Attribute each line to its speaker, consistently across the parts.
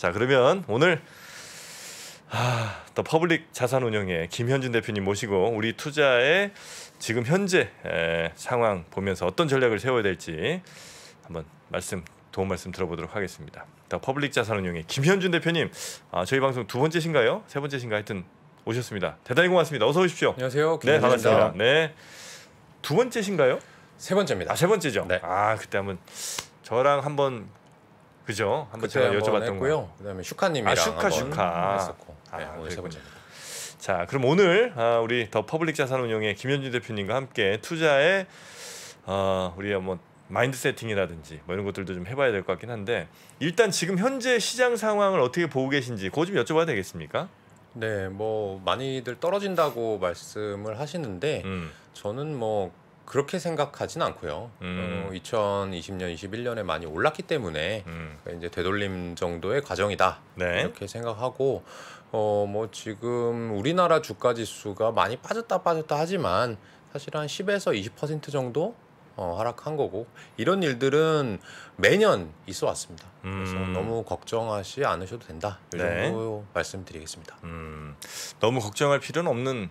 Speaker 1: 자 그러면 오늘 아, 또 퍼블릭 자산운용의 김현준 대표님 모시고 우리 투자의 지금 현재 에, 상황 보면서 어떤 전략을 세워야 될지 한번 말씀 도움 말씀 들어보도록 하겠습니다. 더 퍼블릭 자산운용의 김현준 대표님, 아, 저희 방송 두 번째신가요? 세 번째신가 하여튼 오셨습니다. 대단히 고맙습니다. 어서 오십시오. 안녕하세요. 네, 반갑습니다. 네, 두 번째신가요? 세 번째입니다. 아, 세 번째죠. 네. 아, 그때 한번 저랑 한번 그죠? 한번 제가 여쭤봤던 거요. 그다음에 슈카님이랑 아, 슈카 슈카 했었고 네, 아, 네, 오늘 세 번째. 자, 그럼 오늘 아, 우리 더 퍼블릭 자산운용의 김현준 대표님과 함께 투자의 어, 우리 뭐 마인드 세팅이라든지 뭐 이런 것들도 좀 해봐야 될 것 같긴 한데 일단 지금 현재 시장
Speaker 2: 상황을 어떻게 보고 계신지 그거 좀 여쭤봐도 되겠습니까? 네, 뭐 많이들 떨어진다고 말씀을 하시는데 음. 저는 뭐 그렇게 생각하진 않고요. 음. 어, 2020년, 21년에 많이 올랐기 때문에 음. 그러니까 이제 되돌림 정도의 과정이다 네. 이렇게 생각하고 어뭐 지금 우리나라 주가 지수가 많이 빠졌다 빠졌다 하지만 사실 한 10에서 20% 정도 어, 하락한 거고 이런 일들은 매년 있어 왔습니다. 그래서 음. 너무 걱정하지 않으셔도 된다. 이 네. 정도 말씀드리겠습니다. 음. 너무 걱정할 필요는 없는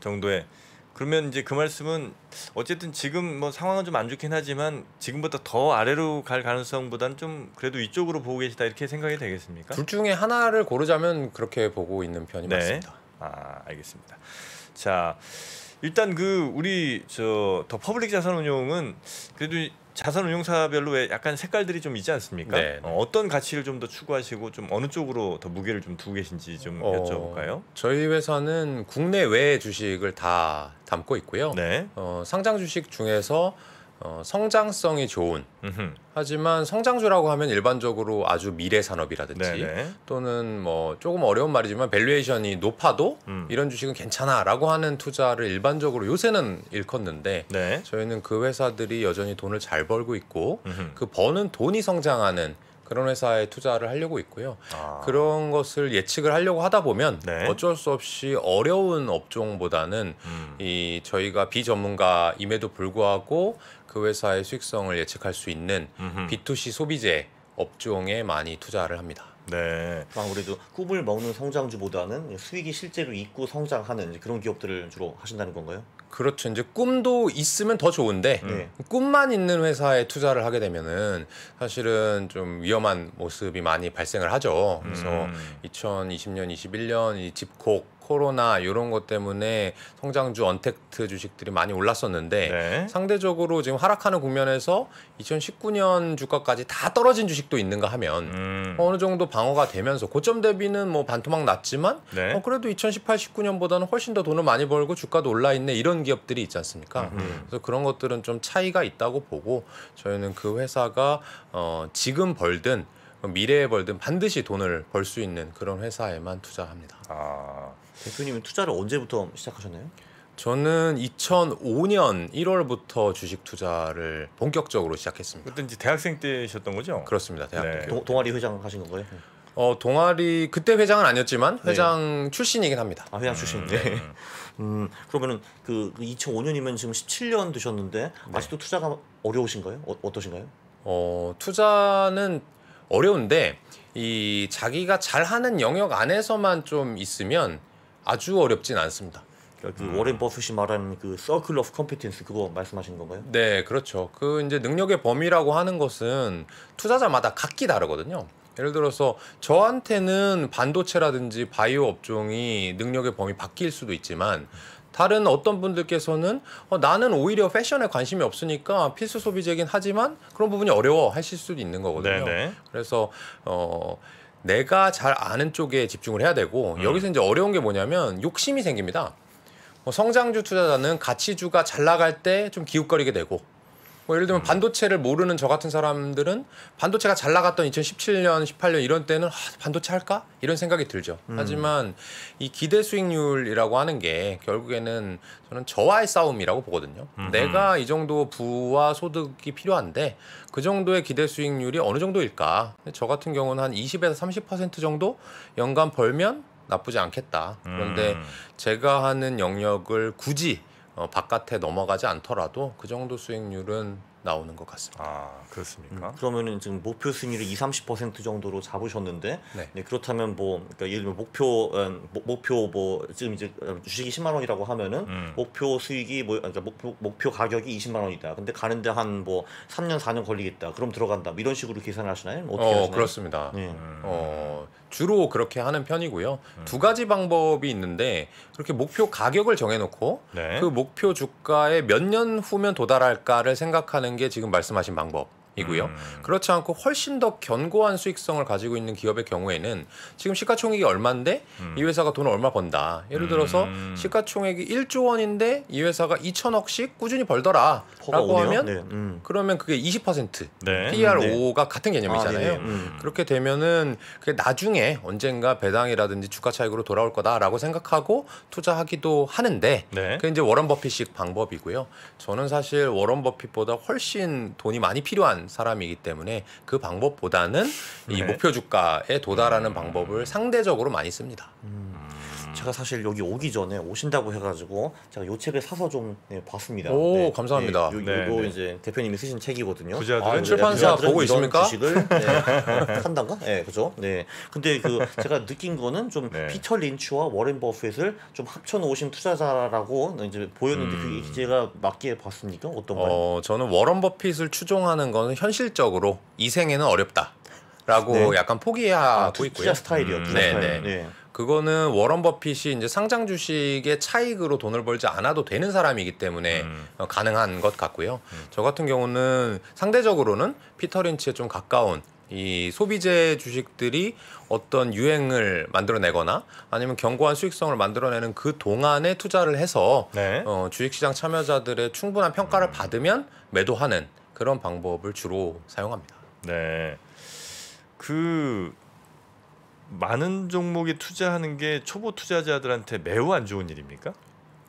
Speaker 1: 정도의 그러면 이제 그 말씀은 어쨌든 지금 뭐 상황은 좀 안 좋긴 하지만 지금보다 더 아래로 갈 가능성보단 좀 그래도 위쪽으로 보고 계시다 이렇게 생각이 되겠습니까? 둘
Speaker 2: 중에 하나를 고르자면 그렇게 보고 있는 편이 네. 맞습니다. 아 알겠습니다.
Speaker 1: 자 일단 그 우리 저 더 퍼블릭 자산운용은 그래도 자산 운용사별로 왜 약간 색깔들이 좀 있지 않습니까? 네. 어, 떤 가치를 좀 더 추구하시고 좀 어느 쪽으로 더 무게를 좀 두고 계신지 좀 어, 여쭤볼까요?
Speaker 2: 저희 회사는 국내외 주식을 다 담고 있고요. 네. 어, 상장 주식 중에서 어, 성장성이 좋은 음흠. 하지만 성장주라고 하면 일반적으로 아주 미래 산업이라든지 네네. 또는 뭐 조금 어려운 말이지만 밸류에이션이 높아도 음. 이런 주식은 괜찮아라고 하는 투자를 일반적으로 요새는 일컫는데 네. 저희는 그 회사들이 여전히 돈을 잘 벌고 있고 음흠. 그 버는 돈이 성장하는 그런 회사에 투자를 하려고 있고요. 아. 그런 것을 예측을 하려고 하다 보면 네. 어쩔 수 없이 어려운 업종보다는 음. 이 저희가 비전문가임에도 불구하고 그 회사의 수익성을 예측할 수 있는 음흠. B2C 소비재 업종에 많이 투자를 합니다. 네.
Speaker 3: 아, 아무래도 꿈을 먹는 성장주보다는 수익이 실제로 있고 성장하는 그런
Speaker 2: 기업들을 주로 하신다는 건가요? 그렇죠. 이제 꿈도 있으면 더 좋은데 음. 네. 꿈만 있는 회사에 투자를 하게 되면은 사실은 좀 위험한 모습이 많이 발생을 하죠. 그래서 음. 2020년, 21년 이 집콕 코로나 이런 것 때문에 성장주 언택트 주식들이 많이 올랐었는데 네. 상대적으로 지금 하락하는 국면에서 2019년 주가까지 다 떨어진 주식도 있는가 하면 음. 어느 정도 방어가 되면서 고점 대비는 뭐 반토막 났지만 네. 어, 그래도 2018, 19년보다는 훨씬 더 돈을 많이 벌고 주가도 올라 있네 이런 기업들이 있지 않습니까? 음. 그래서 그런 것들은 좀 차이가 있다고 보고 저희는 그 회사가 어, 지금 벌든 미래에 벌든 반드시 돈을 벌 수 있는 그런 회사에만 투자합니다. 아... 대표님은 투자를 언제부터 시작하셨나요? 저는 2005년 1월부터 주식 투자를 본격적으로 시작했습니다. 그때 이제 대학생 때셨던 거죠? 그렇습니다. 대학교 네. 동아리 회장 하신 건가요? 어 동아리 그때 회장은 아니었지만 네. 회장 네. 출신이긴 합니다. 아 회장 출신 음, 네. 네.
Speaker 3: 음 그러면은 그, 그 2005년이면 지금 17년 되셨는데 네. 아직도 투자가
Speaker 2: 어려우신가요? 어, 떠신가요 어, 투자는 어려운데 이 자기가 잘하는 영역 안에서만 좀 있으면 아주 어렵진 않습니다. 그 음. 워렌 버핏이 말하는 그 서클 오브 컴피텐스 그거 말씀하시는 건가요? 네, 그렇죠. 그 이제 능력의 범위라고 하는 것은 투자자마다 각기 다르거든요. 예를 들어서 저한테는 반도체라든지 바이오 업종이 능력의 범위 바뀔 수도 있지만 다른 어떤 분들께서는 어, 나는 오히려 패션에 관심이 없으니까 필수 소비재긴 하지만 그런 부분이 어려워 하실 수도 있는 거거든요. 네네. 네. 그래서 어 내가 잘 아는 쪽에 집중을 해야 되고 음. 여기서 이제 어려운 게 뭐냐면 욕심이 생깁니다. 뭐 성장주 투자자는 가치주가 잘 나갈 때 좀 기웃거리게 되고 뭐 예를 들면 반도체를 모르는 저 같은 사람들은 반도체가 잘 나갔던 2017년, 18년 이런 때는 아, 반도체 할까? 이런 생각이 들죠. 음. 하지만 이 기대 수익률이라고 하는 게 결국에는 저는 저와의 싸움이라고 보거든요. 음. 내가 이 정도 부와 소득이 필요한데 그 정도의 기대 수익률이 어느 정도일까? 저 같은 경우는 한 20에서 30% 정도 연간 벌면 나쁘지 않겠다. 그런데 음. 제가 하는 영역을 굳이 어, 바깥에 넘어가지 않더라도 그 정도 수익률은 나오는
Speaker 3: 것 같습니다. 아 그렇습니까? 음, 그러면은 지금 목표 수익률을 2, 30% 정도로 잡으셨는데 네. 네, 그렇다면 뭐 그러니까 예를 들면 목표 음, 목, 목표 뭐 지금 이제 주식이 10만 원이라고 하면은 음. 목표 수익이 뭐 그러니까 목표, 목표 가격이 20만 원이다. 근데 가는데 한뭐
Speaker 2: 3년 4년 걸리겠다. 그럼 들어간다. 뭐 이런 식으로 계산하시나요? 어떻게 어, 하시나요? 그렇습니다. 네. 음. 음. 어 주로 그렇게 하는 편이고요. 음. 두 가지 방법이 있는데 그렇게 목표 가격을 정해놓고 네. 그 목표 주가에 몇 년 후면 도달할까를 생각하는 게 지금 말씀하신 방법. 이고요. 음. 그렇지 않고 훨씬 더 견고한 수익성을 가지고 있는 기업의 경우에는 지금 시가총액이 얼마인데 음. 이 회사가 돈을 얼마 번다. 예를 들어서 음. 시가총액이 1조 원인데 이 회사가 2천억씩 꾸준히 벌더라라고 하면 네. 음. 그러면 그게 20% 네. PRO가 음, 네. 같은 개념이잖아요. 아, 네, 네. 음. 그렇게 되면은 그게 나중에 언젠가 배당이라든지 주가 차익으로 돌아올 거다라고 생각하고 투자하기도 하는데 네. 그게 이제 워런 버핏식 방법이고요. 저는 사실 워런 버핏보다 훨씬 돈이 많이 필요한 한 사람이기 때문에 그 방법보다는 네. 이 목표 주가에 도달하는 음. 방법을 상대적으로 많이 씁니다. 음. 음. 제가 사실 여기 오기 전에 오신다고
Speaker 3: 해가지고 제가 요 책을 사서 좀 네, 봤습니다. 오 네. 감사합니다. 네, 요, 이거 네, 네. 이제 대표님이 쓰신 책이거든요. 부자들은 아, 출판사 부자들은 보고 있습니까? 주식을 네, 산단가? 네, 그죠. 네. 근데 그 제가 느낀 거는 좀 네. 피터 린치와 워렌 버핏을 좀 합쳐 놓으신 투자자라고 이제 보였는데 음. 그게 제가 맞게 봤습니까?
Speaker 2: 어떤가요? 어, 저는 워런 버핏을 추종하는 거는 현실적으로 이 생에는 어렵다. 라고 약간 포기하고 아, 있고요. 투자 스타일이요. 음. 투자 네. 그거는 워런 버핏이 이제 상장 주식의 차익으로 돈을 벌지 않아도 되는 사람이기 때문에 음. 어, 가능한 것 같고요. 음. 저 같은 경우는 상대적으로는 피터 린치에 좀 가까운 이 소비재 주식들이 어떤 유행을 만들어내거나 아니면 견고한 수익성을 만들어내는 그 동안에 투자를 해서 네. 어, 주식시장 참여자들의 충분한 평가를 음. 받으면 매도하는 그런 방법을 주로 사용합니다. 네. 그 많은 종목에 투자하는 게 초보 투자자들한테 매우 안 좋은 일입니까?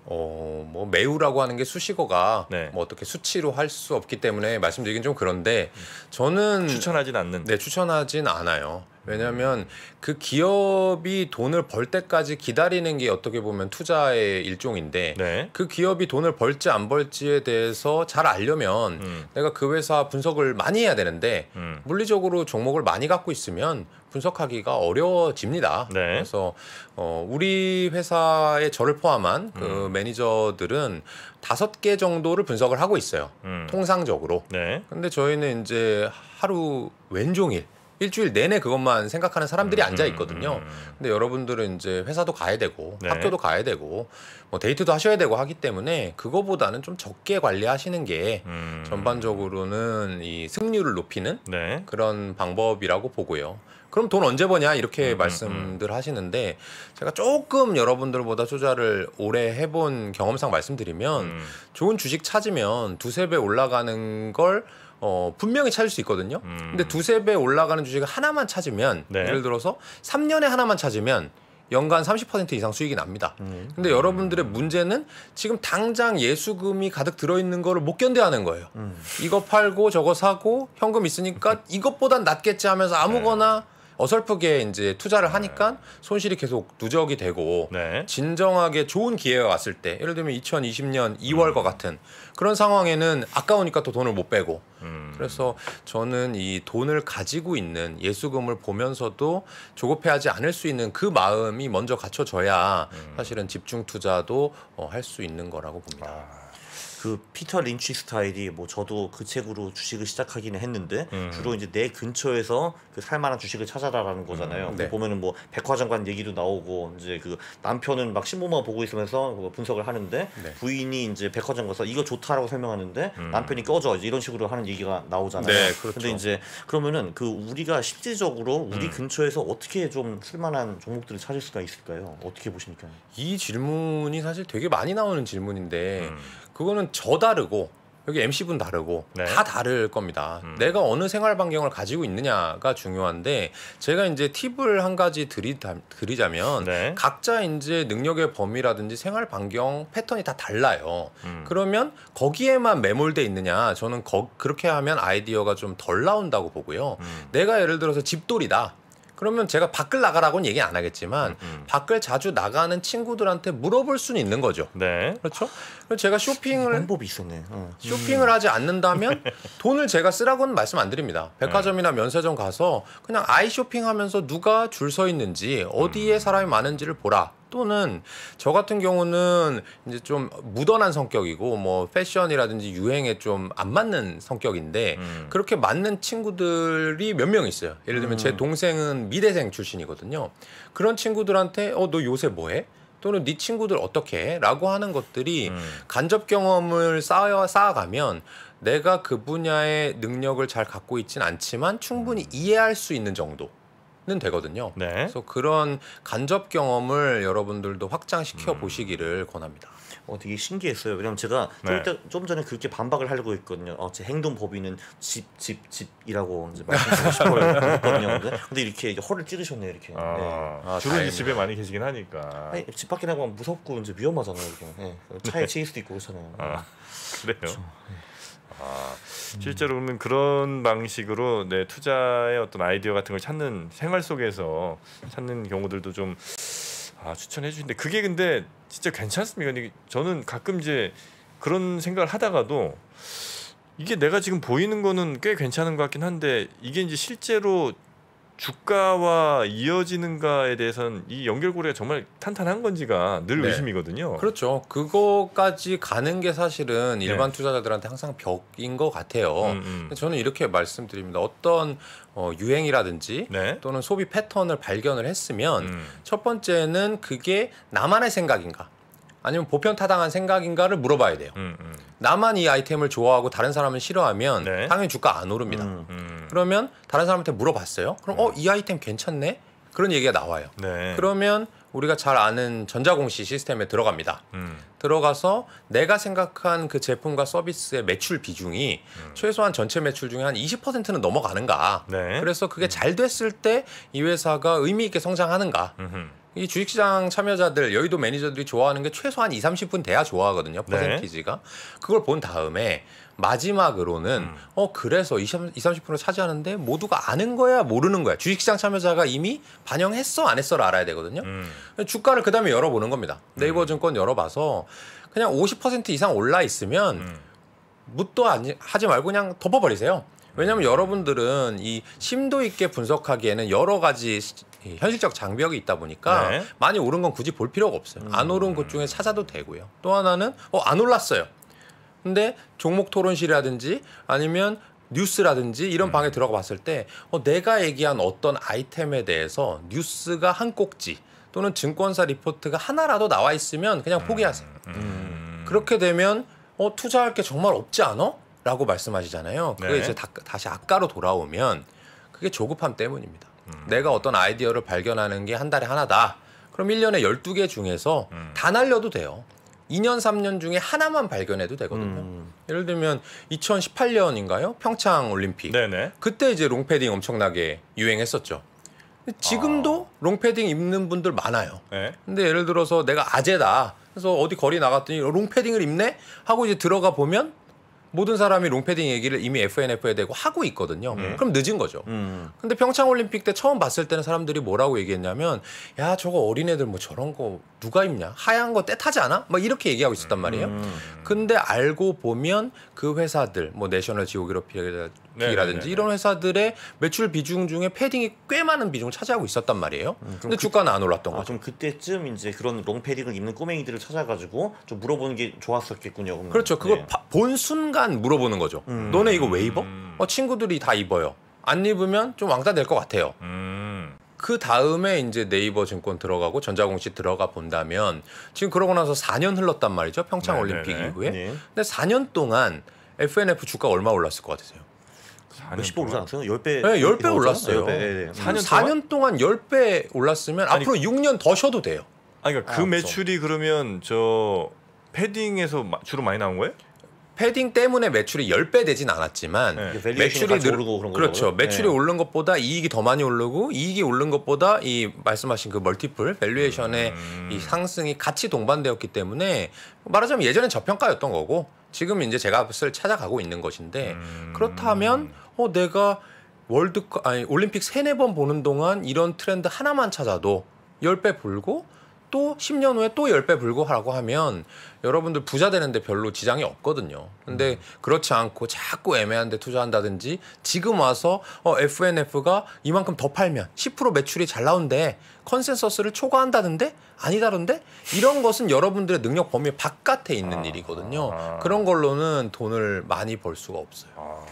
Speaker 2: 어, 뭐 매우라고 하는 게 수식어가 네. 뭐 어떻게 수치로 할 수 없기 때문에 말씀드리긴 좀 그런데 음. 저는 추천하진 않는데 네, 추천하진 않아요. 왜냐하면 그 기업이 돈을 벌 때까지 기다리는 게 어떻게 보면 투자의 일종인데 네. 그 기업이 돈을 벌지 안 벌지에 대해서 잘 알려면 음. 내가 그 회사 분석을 많이 해야 되는데 음. 물리적으로 종목을 많이 갖고 있으면 분석하기가 어려워집니다. 네. 그래서 어, 우리 회사의 저를 포함한 그 음. 매니저들은 다섯 개 정도를 분석을 하고 있어요. 음. 통상적으로. 네. 근데 저희는 이제 하루 왼종일 일주일 내내 그것만 생각하는 사람들이 음, 앉아 음, 있거든요. 음, 음, 근데 여러분들은 이제 회사도 가야 되고 네. 학교도 가야 되고 뭐 데이트도 하셔야 되고 하기 때문에 그거보다는 좀 적게 관리하시는 게 음. 전반적으로는 이 승률을 높이는 네. 그런 방법이라고 보고요. 그럼 돈 언제 버냐 이렇게 음, 음, 음. 말씀들 음. 하시는데 제가 조금 여러분들보다 투자를 오래 해본 경험상 말씀드리면 음. 좋은 주식 찾으면 두세 배 올라가는 걸 어, 분명히 찾을 수 있거든요. 음. 근데 두세 배 올라가는 주식 을 하나만 찾으면 네. 예를 들어서 3년에 하나만 찾으면 연간 30% 이상 수익이 납니다. 음. 근데 여러분들의 문제는 지금 당장 예수금이 가득 들어있는 거를 못 견뎌하는 거예요. 음. 이거 팔고 저거 사고 현금 있으니까 이것보단 낫겠지 하면서 아무거나 네. 어설프게 이제 투자를 네. 하니까 손실이 계속 누적이 되고 네. 진정하게 좋은 기회가 왔을 때 예를 들면 2020년 2월과 음. 같은 그런 상황에는 아까우니까 또 돈을 못 빼고 음. 그래서 저는 이 돈을 가지고 있는 예수금을 보면서도 조급해하지 않을 수 있는 그 마음이 먼저 갖춰져야 음. 사실은 집중 투자도 어, 할수 있는 거라고 봅니다. 아. 그 피터 린치 스타일이 뭐 저도 그 책으로
Speaker 3: 주식을 시작하기는 했는데 음. 주로 이제 내 근처에서 그 살만한 주식을 찾아라라는 거잖아요. 음, 네. 보면은 뭐 백화점관 얘기도 나오고 이제 그 남편은 막 신문만 보고 있으면서 뭐 분석을 하는데 네. 부인이 이제 백화점 가서 이거 좋다라고 설명하는데 음. 남편이 꺼져 이제 이런 식으로 하는 얘기가 나오잖아요. 네, 그렇 근데 그렇죠. 이제 그러면은 그 우리가 실질적으로 우리 음. 근처에서 어떻게 좀 쓸만한 종목들을 찾을 수가 있을까요? 어떻게 보십니까?
Speaker 2: 이 질문이 사실 되게 많이 나오는 질문인데 음. 그거는 저 다르고 여기 MC분 다르고 네. 다 다를 겁니다. 음. 내가 어느 생활 반경을 가지고 있느냐가 중요한데 제가 이제 팁을 한 가지 드리다, 드리자면 네. 각자 이제 능력의 범위라든지 생활 반경 패턴이 다 달라요. 음. 그러면 거기에만 매몰돼 있느냐 저는 거, 그렇게 하면 아이디어가 좀 덜 나온다고 보고요. 음. 내가 예를 들어서 집돌이다. 그러면 제가 밖을 나가라고는 얘기 안 하겠지만 음, 음. 밖을 자주 나가는 친구들한테 물어볼 수는 있는 거죠. 네. 그렇죠? 그래서 제가 쇼핑을 방법이 있었네. 어. 쇼핑을 하지 않는다면 돈을 제가 쓰라고는 말씀 안 드립니다. 백화점이나 네. 면세점 가서 그냥 아이 쇼핑하면서 누가 줄 서 있는지 어디에 음. 사람이 많은지를 보라. 또는 저 같은 경우는 이제 좀 무던한 성격이고 뭐 패션이라든지 유행에 좀 안 맞는 성격인데 음. 그렇게 맞는 친구들이 몇 명 있어요. 예를 들면 음. 제 동생은 미대생 출신이거든요. 그런 친구들한테 어 너 요새 뭐해? 또는 네 친구들 어떻게 라고 하는 것들이 음. 간접 경험을 쌓아, 쌓아가면 내가 그 분야의 능력을 잘 갖고 있진 않지만 충분히 음. 이해할 수 있는 정도. 는 되거든요. 네. 그래서 그런 간접 경험을 여러분들도 확장시켜 음. 보시기를 권합니다.
Speaker 3: 어, 되게 신기했어요. 왜냐면 제가 네. 좀, 좀 전에 그렇게 반박을 하려고 했거든요. 어, 제 행동 법인은 집, 집, 집이라고 이제 말씀하리고 싶어요. 근데 이렇게 이제 허를 찌르셨네요. 이렇게.
Speaker 1: 아, 네. 아, 주로 이제 집에 많이 계시긴 하니까. 아니,
Speaker 3: 집 밖에 나가면 뭐 무섭고 이제 위험하잖아요. 이렇게.
Speaker 1: 네. 차에 네. 치일
Speaker 3: 수도 있고 그렇잖아요. 아,
Speaker 1: 그래요. 그렇죠. 네. 아, 실제로 그러면 그런 방식으로 내 네, 투자의 어떤 아이디어 같은 걸 찾는 생활 속에서 찾는 경우들도 좀아 추천해 주는데 그게 근데 진짜 괜찮습니다. 근데 저는 가끔 이제 그런 생각을 하다가도 이게 내가 지금 보이는 거는 꽤 괜찮은 것 같긴 한데 이게 이제 실제로 주가와
Speaker 2: 이어지는가에 대해서는 이 연결고리가 정말 탄탄한 건지가 늘 네. 의심이거든요. 그렇죠. 그거까지 가는 게 사실은 네. 일반 네. 투자자들한테 항상 벽인 것 같아요. 음, 음. 저는 이렇게 말씀드립니다. 어떤 어, 유행이라든지 네. 또는 소비 패턴을 발견을 했으면 음. 첫 번째는 그게 나만의 생각인가? 아니면 보편 타당한 생각인가를 물어봐야 돼요. 음, 음. 나만 이 아이템을 좋아하고 다른 사람은 싫어하면 네. 당연히 주가 안 오릅니다. 음, 음. 그러면 다른 사람한테 물어봤어요. 그럼 어이 음. 아이템 괜찮네? 그런 얘기가 나와요. 네. 그러면 우리가 잘 아는 전자공시 시스템에 들어갑니다. 음. 들어가서 내가 생각한 그 제품과 서비스의 매출 비중이 최소한 전체 매출 중에 한 20%는 넘어가는가. 네. 그래서 그게 잘 됐을 때 이 회사가 의미 있게 성장하는가. 이 주식시장 참여자들 여의도 매니저들이 좋아하는 게 최소한 2, 30분 돼야 좋아하거든요. 네. 퍼센티지가. 네. 그걸 본 다음에 마지막으로는 음. 어 그래서 20, 3 0을 차지하는데 모두가 아는 거야 모르는 거야 주식시장 참여자가 이미 반영했어 안 했어를 알아야 되거든요 음. 주가를 그다음에 열어보는 겁니다 네이버 음. 증권 열어봐서 그냥 50% 이상 올라 있으면 음. 묻도 아 하지 말고 그냥 덮어버리세요 왜냐하면 음. 여러분들은 이 심도 있게 분석하기에는 여러 가지 예, 현실적 장벽이 있다 보니까 네. 많이 오른 건 굳이 볼 필요가 없어요. 안 음. 오른 것 중에 찾아도 되고요. 또 하나는 어 안 올랐어요. 근데 종목 토론실이라든지 아니면 뉴스라든지 이런 음. 방에 들어가 봤을 때 어, 내가 얘기한 어떤 아이템에 대해서 뉴스가 한 꼭지 또는 증권사 리포트가 하나라도 나와 있으면 그냥 음, 포기하세요. 음. 그렇게 되면 어, 투자할 게 정말 없지 않아? 라고 말씀하시잖아요. 그게 네. 이제 다, 다시 아까로 돌아오면 그게 조급함 때문입니다. 내가 어떤 아이디어를 발견하는 게 한 달에 하나다. 그럼 1년에 12개 중에서 음. 다 날려도 돼요. 2년, 3년 중에 하나만 발견해도 되거든요. 음. 예를 들면 2018년인가요? 평창 올림픽. 네네. 그때 이제 롱패딩 엄청나게 유행했었죠. 지금도 아. 롱패딩 입는 분들 많아요. 네. 근데 예를 들어서 내가 아재다. 그래서 어디 거리 나갔더니 롱패딩을 입네? 하고 이제 들어가 보면 모든 사람이 롱패딩 얘기를 이미 FNF에 대고 하고 있거든요. 음. 그럼 늦은 거죠. 음. 근데 평창 올림픽 때 처음 봤을 때는 사람들이 뭐라고 얘기했냐면 야 저거 어린애들 뭐 저런 거 누가 입냐 하얀 거 때타지 않아? 막 이렇게 얘기하고 있었단 말이에요. 음. 근데 알고 보면 그 회사들 뭐 내셔널 지오그래피를 네, 기라든지 네, 네, 이런 회사들의 매출 비중 중에 패딩이 꽤 많은 비중을 차지하고 있었단 말이에요. 음, 근데 그, 주가는 안 올랐던 아, 거죠. 좀 그때쯤 이제 그런 롱 패딩을 입는 꼬맹이들을 찾아가지고 좀 물어보는 게 좋았었겠군요. 그러면. 그렇죠. 그걸 네. 바, 본 순간 물어보는 거죠. 음. 너네 이거 왜 입어? 음. 어, 친구들이 다 입어요. 안 입으면 좀 왕따 될 것 같아요. 음. 그 다음에 이제 네이버 증권 들어가고 전자공시 들어가 본다면 지금 그러고 나서 4년 흘렀단 말이죠. 평창 올림픽 이후에. 네. 근데 4년 동안 FNF 주가 얼마 올랐을 것 같으세요? 몇십 번오르어요 10배. 네, 10배 올랐어요. 10배, 네, 네. 4년, 4년 동안? 10배 올랐으면 아니, 앞으로 6년 더 쉬어도 돼요. 아니 그러니까 그 아, 그 매출이 그렇죠. 러면저 패딩에서 주로 많이 나온 거예요? 패딩 때문에 매출이 10배 되진 않았지만 네. 매출이 늘... 고 그런 그렇죠. 거고 매출이 네. 오른 것보다 이익이 더 많이 오르고 이익이 오른 것보다 이 말씀하신 그 멀티플 밸류에이션의 음... 이 상승이 같이 동반되었기 때문에 말하자면 예전엔 저평가였던 거고 지금 이제 제값을 찾아가고 있는 것인데 음... 그렇다면 어 내가 월드 아니 올림픽 세네 번 보는 동안 이런 트렌드 하나만 찾아도 열 배 불고 또 10년 후에 또 10배 불고 하라고 하면 여러분들 부자 되는데 별로 지장이 없거든요. 근데 음. 그렇지 않고 자꾸 애매한데 투자한다든지 지금 와서 어, FNF가 이만큼 더 팔면 10% 매출이 잘 나온대 컨센서스를 초과한다는데 아니다던데 이런 것은 여러분들의 능력 범위 바깥에 있는 아. 일이거든요. 그런 걸로는 돈을 많이 벌 수가 없어요. 아.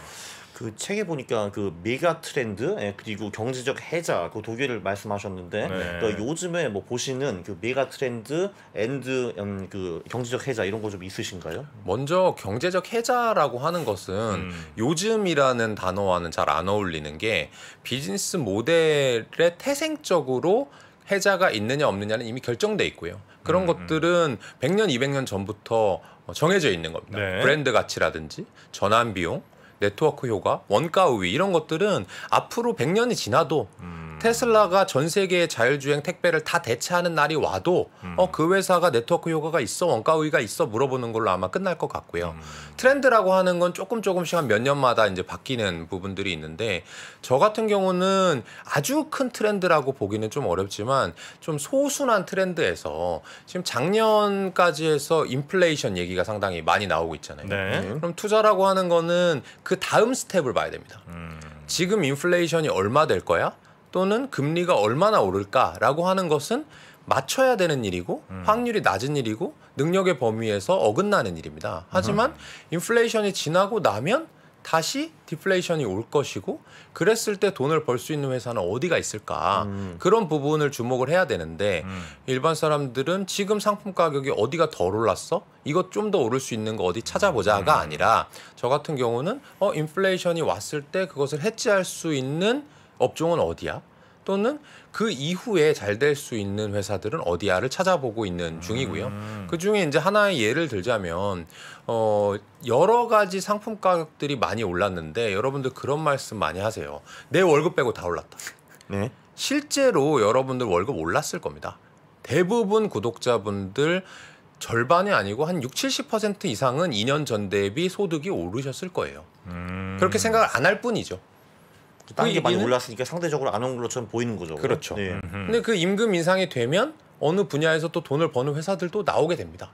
Speaker 3: 그 책에 보니까 그 메가 트렌드 예, 그리고 경제적 해자 그 독일을 말씀하셨는데 네. 요즘에 뭐 보시는 그 메가 트렌드 앤드 음, 그 경제적
Speaker 2: 해자 이런 거 좀 있으신가요? 먼저 경제적 해자라고 하는 것은 음. 요즘이라는 단어와는 잘 안 어울리는 게 비즈니스 모델의 태생적으로 해자가 있느냐 없느냐는 이미 결정돼 있고요. 그런 음. 음. 것들은 100년, 200년 전부터 정해져 있는 겁니다. 네. 브랜드 가치라든지 전환 비용 네트워크 효과, 원가 우위 이런 것들은 앞으로 100년이 지나도 음. 테슬라가 전 세계의 자율주행 택배를 다 대체하는 날이 와도 음. 어, 그 회사가 네트워크 효과가 있어 원가 우위가 있어 물어보는 걸로 아마 끝날 것 같고요. 음. 트렌드라고 하는 건 조금 조금씩 한 몇 년마다 이제 바뀌는 부분들이 있는데 저 같은 경우는 아주 큰 트렌드라고 보기는 좀 어렵지만 좀 소순한 트렌드에서 지금 작년까지 해서 인플레이션 얘기가 상당히 많이 나오고 있잖아요. 네. 네. 그럼 투자라고 하는 거는 그 다음 스텝을 봐야 됩니다. 음. 지금 인플레이션이 얼마 될 거야? 또는 금리가 얼마나 오를까라고 하는 것은 맞춰야 되는 일이고 음. 확률이 낮은 일이고 능력의 범위에서 어긋나는 일입니다. 하지만 음. 인플레이션이 지나고 나면 다시 디플레이션이 올 것이고 그랬을 때 돈을 벌 수 있는 회사는 어디가 있을까 음. 그런 부분을 주목을 해야 되는데 음. 일반 사람들은 지금 상품 가격이 어디가 덜 올랐어 이것 좀 더 오를 수 있는 거 어디 찾아보자가 음. 아니라 저 같은 경우는 어 인플레이션이 왔을 때 그것을 해지할 수 있는 업종은 어디야? 또는 그 이후에 잘 될 수 있는 회사들은 어디야를 찾아보고 있는 중이고요. 음. 그 중에 이제 하나의 예를 들자면 어 여러 가지 상품 가격들이 많이 올랐는데 여러분들 그런 말씀 많이 하세요. 내 월급 빼고 다 올랐다. 네. 실제로 여러분들 월급 올랐을 겁니다. 대부분 구독자분들 절반이 아니고 한 60, 70% 이상은 2년 전 대비 소득이 오르셨을 거예요. 음. 그렇게 생각을 안 할 뿐이죠. 다른 게 많이 올랐으니까 상대적으로 안온 것처럼 보이는 거죠. 그렇죠. 네. 근데 그 임금 인상이 되면 어느 분야에서 또 돈을 버는 회사들도 나오게 됩니다.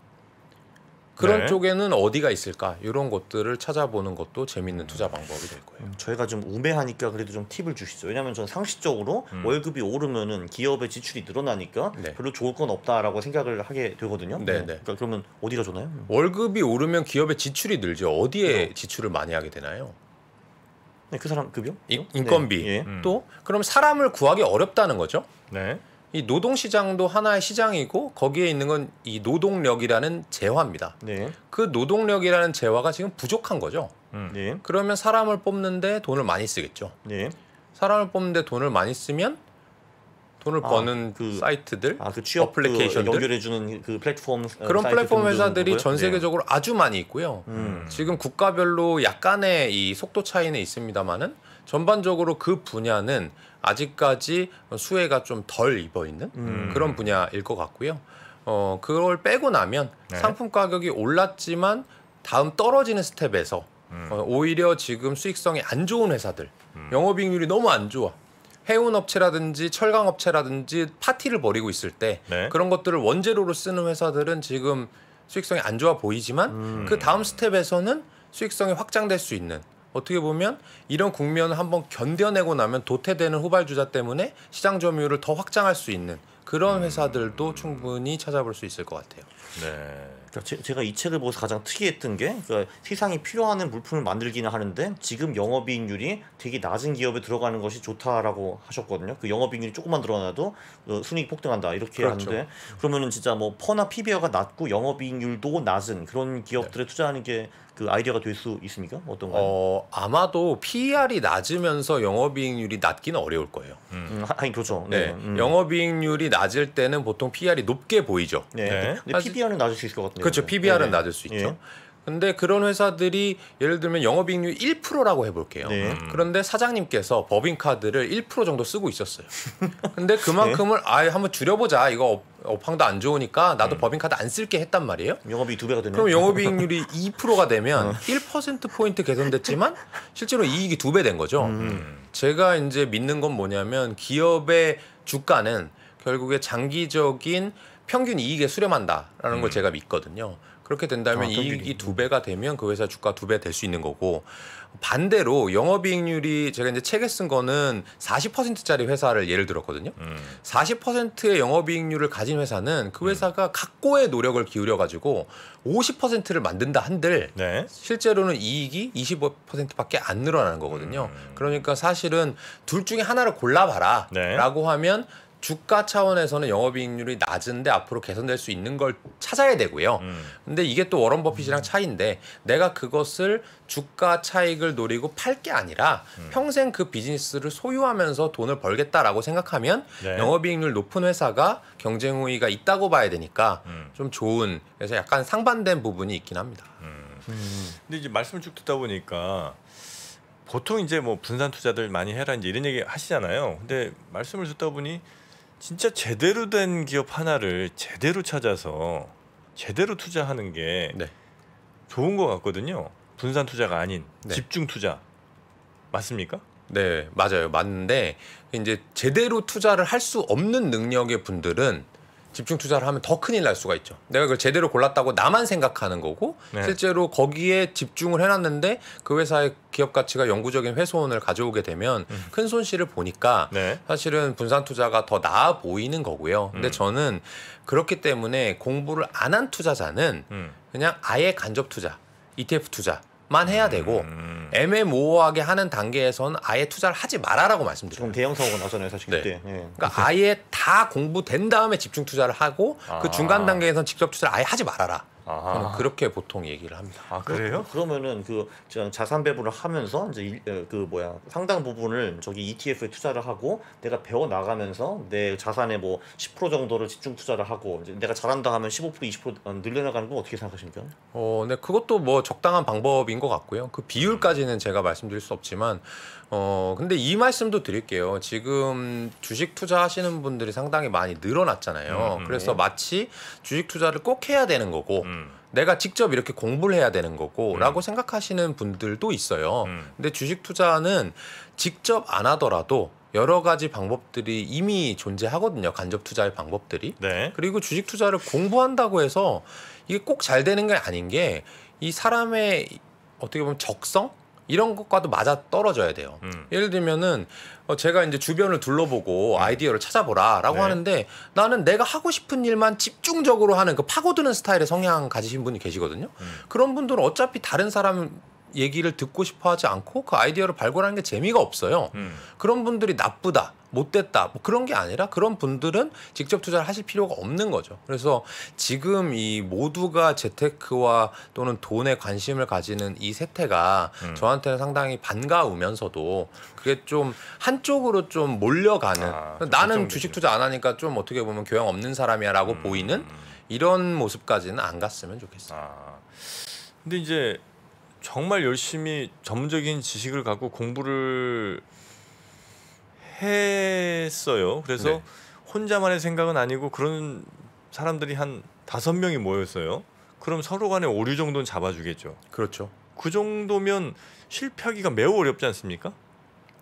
Speaker 2: 그런 네. 쪽에는 어디가 있을까 이런 것들을 찾아보는 것도 재밌는 투자 방법이 될
Speaker 3: 거예요. 음, 저희가 좀 우매하니까 그래도 좀 팁을 주시죠. 왜냐하면 저는 상식적으로 음. 월급이 오르면은 기업의 지출이 늘어나니까 네. 별로 좋을 건 없다라고 생각을 하게 되거든요. 네, 음, 네. 그러니까 그러면 어디가 좋나요?
Speaker 2: 월급이 오르면 기업의 지출이 늘죠. 어디에 지출을 많이 하게 되나요? 네, 그 사람 급여? 인, 인건비. 네. 예. 음. 또 그럼 사람을 구하기 어렵다는 거죠. 네. 이 노동 시장도 하나의 시장이고 거기에 있는 건 이 노동력이라는 재화입니다. 네. 그 노동력이라는 재화가 지금 부족한 거죠. 음. 음. 네. 그러면 사람을 뽑는데 돈을 많이 쓰겠죠. 네. 사람을 뽑는데 돈을 많이 쓰면 돈을 아, 버는 그, 그 사이트들, 아, 그 취업 플리케이션들 그 연결해주는 그, 그 플랫폼 어, 그런 플랫폼 회사들이 전 예. 세계적으로 네. 아주 많이 있고요. 음. 지금 국가별로 약간의 이 속도 차이는 있습니다만은 전반적으로 그 분야는 아직까지 수혜가 좀 덜 입어 있는 음. 그런 분야일 것 같고요. 어 그걸 빼고 나면 네. 상품 가격이 올랐지만 다음 떨어지는 스텝에서 음. 어, 오히려 지금 수익성이 안 좋은 회사들 음. 영업이익률이 너무 안 좋아 해운 업체라든지 철강 업체라든지 파티를 벌이고 있을 때 네. 그런 것들을 원재료로 쓰는 회사들은 지금 수익성이 안 좋아 보이지만 음. 그 다음 스텝에서는 수익성이 확장될 수 있는 어떻게 보면 이런 국면을 한번 견뎌내고 나면 도태되는 후발주자 때문에 시장 점유율을 더 확장할 수 있는 그런 음. 회사들도 충분히 찾아볼 수 있을 것 같아요. 네. 그러니까 제,
Speaker 3: 가이 책을 보고서 가장 특이했던 게 그러니까 세상이 필요하는 물품을 만들기는 하는데 지금 영업이익률이 되게 낮은 기업에 들어가는 것이 좋다라고 하셨거든요. 그 영업이익률이 조금만 늘어나도 그순이익 어, 폭등한다 이렇게 그렇죠. 하는데 그러면은 진짜 뭐 퍼나 피비어가 낮고 영업이익률도 낮은 그런 기업들에 네. 투자하는 게 그 아이디어가 될 수 있습니까? 어떤가요? 어, 아마도
Speaker 2: PER이 낮으면서 영업이익률이 낮기는 어려울 거예요. 음. 아니 음, 그렇죠. 네, 네. 음. 영업이익률이 낮을 때는 보통 PER이 높게 보이죠. 네. 네. 근데 PBR은 낮을 수 있을 것같네요 그렇죠. 네. PBR은 네. 낮을 수 있죠. 예. 근데 그런 회사들이 예를 들면 영업이익률 1%라고 해볼게요. 네. 음. 그런데 사장님께서 법인카드를 1% 정도 쓰고 있었어요. 근데 그만큼을 네. 아예 한번 줄여보자. 이거 업황도 안 좋으니까 나도 음. 법인카드 안 쓸게 했단 말이에요. 영업이 두 배가 되네. 그럼 영업이익률이 2%가 되면 1% 어. 포인트 개선됐지만 실제로 이익이 두배된 거죠. 음. 음. 제가 이제 믿는 건 뭐냐면 기업의 주가는 결국에 장기적인 평균 이익에 수렴한다라는 음. 걸 제가 믿거든요. 그렇게 된다면 아, 이익이 두 배가 되면 그 회사 주가 두 배 될 수 있는 거고 반대로 영업이익률이 제가 이제 책에 쓴 거는 40%짜리 회사를 예를 들었거든요. 음. 40%의 영업이익률을 가진 회사는 그 음. 회사가 음. 각고의 노력을 기울여 가지고 50%를 만든다 한들 네. 실제로는 이익이 25%밖에 안 늘어나는 거거든요. 음. 그러니까 사실은 둘 중에 하나를 골라봐라라고 네. 하면 주가 차원에서는 영업이익률이 낮은데 앞으로 개선될 수 있는 걸 찾아야 되고요. 음. 근데 이게 또 워런 버핏이랑 음. 차이인데 내가 그것을 주가 차익을 노리고 팔 게 아니라 음. 평생 그 비즈니스를 소유하면서 돈을 벌겠다라고 생각하면 네. 영업이익률 높은 회사가 경쟁 우위가 있다고 봐야 되니까 음. 좀 좋은 그래서 약간 상반된 부분이 있긴 합니다. 음. 음. 근데
Speaker 1: 이제 말씀 쭉 듣다 보니까 보통 이제 뭐 분산 투자들 많이 해라 이제 이런 얘기 하시잖아요. 근데 말씀을 듣다 보니 진짜 제대로 된 기업 하나를 제대로 찾아서 제대로 투자하는 게
Speaker 2: 네. 좋은 것 같거든요. 분산 투자가 아닌 네. 집중 투자 맞습니까? 네 맞아요 맞는데 이제 제대로 투자를 할 수 없는 능력의 분들은 집중 투자를 하면 더 큰일 날 수가 있죠. 내가 그걸 제대로 골랐다고 나만 생각하는 거고 네. 실제로 거기에 집중을 해놨는데 그 회사의 기업 가치가 영구적인 훼손을 가져오게 되면 음. 큰 손실을 보니까 네. 사실은 분산 투자가 더 나아 보이는 거고요. 근데 음. 저는 그렇기 때문에 공부를 안 한 투자자는 음. 그냥 아예 간접 투자, ETF 투자 만 해야 되고 음. 애매모호하게 하는 단계에선 아예 투자를 하지 말아라고 말씀드려요. 지금 대형 사고가 나잖아요, 사실 네. 그때. 네. 그러니까 아예 다 공부된 다음에 집중 투자를 하고 아. 그 중간 단계에선 직접 투자를 아예 하지 말아라. 아하. 저는
Speaker 3: 그렇게 보통 얘기를 합니다. 아 그래요? 그, 그러면은 그 자산 배분을 하면서 이제 일, 어, 그 뭐야 상당 부분을 저기 ETF에 투자를 하고 내가 배워 나가면서 내 자산의 뭐10% 정도를 집중 투자를 하고 내가 잘한다 하면 15% 20% 늘려나가는 거 어떻게 생각하십니까?
Speaker 2: 어, 네 그것도 뭐 적당한 방법인 것 같고요. 그 비율까지는 제가 말씀드릴 수 없지만 어 근데 이 말씀도 드릴게요. 지금 주식 투자하시는 분들이 상당히 많이 늘어났잖아요. 음, 음. 그래서 네. 마치 주식 투자를 꼭 해야 되는 거고. 음. 내가 직접 이렇게 공부를 해야 되는 거고라고 음. 생각하시는 분들도 있어요. 음. 근데 주식 투자는 직접 안 하더라도 여러 가지 방법들이 이미 존재하거든요. 간접 투자의 방법들이. 네. 그리고 주식 투자를 공부한다고 해서 이게 꼭 잘 되는 게 아닌 게 이 사람의 어떻게 보면 적성 이런 것과도 맞아 떨어져야 돼요. 음. 예를 들면은 어, 제가 이제 주변을 둘러보고 음. 아이디어를 찾아보라라고 네. 하는데 나는 내가 하고 싶은 일만 집중적으로 하는 그 파고드는 스타일의 성향 가지신 분이 계시거든요. 음. 그런 분들은 어차피 다른 사람 얘기를 듣고 싶어 하지 않고 그 아이디어를 발굴하는 게 재미가 없어요. 음. 그런 분들이 나쁘다. 못됐다 뭐 그런 게 아니라 그런 분들은 직접 투자를 하실 필요가 없는 거죠 그래서 지금 이 모두가 재테크와 또는 돈에 관심을 가지는 이 세태가 음. 저한테는 상당히 반가우면서도 그게 좀 한쪽으로 좀 몰려가는 아, 나는 주식 투자 안 하니까 좀 어떻게 보면 교양 없는 사람이야라고 음. 보이는 이런 모습까지는 안 갔으면 좋겠어요. 아. 근데 이제 정말 열심히 전문적인 지식을 갖고
Speaker 1: 공부를 했어요. 그래서 네. 혼자만의 생각은 아니고 그런 사람들이 한 다섯 명이 모였어요. 그럼 서로 간에
Speaker 2: 오류 정도는 잡아주겠죠. 그렇죠. 그 정도면 실패하기가 매우 어렵지 않습니까?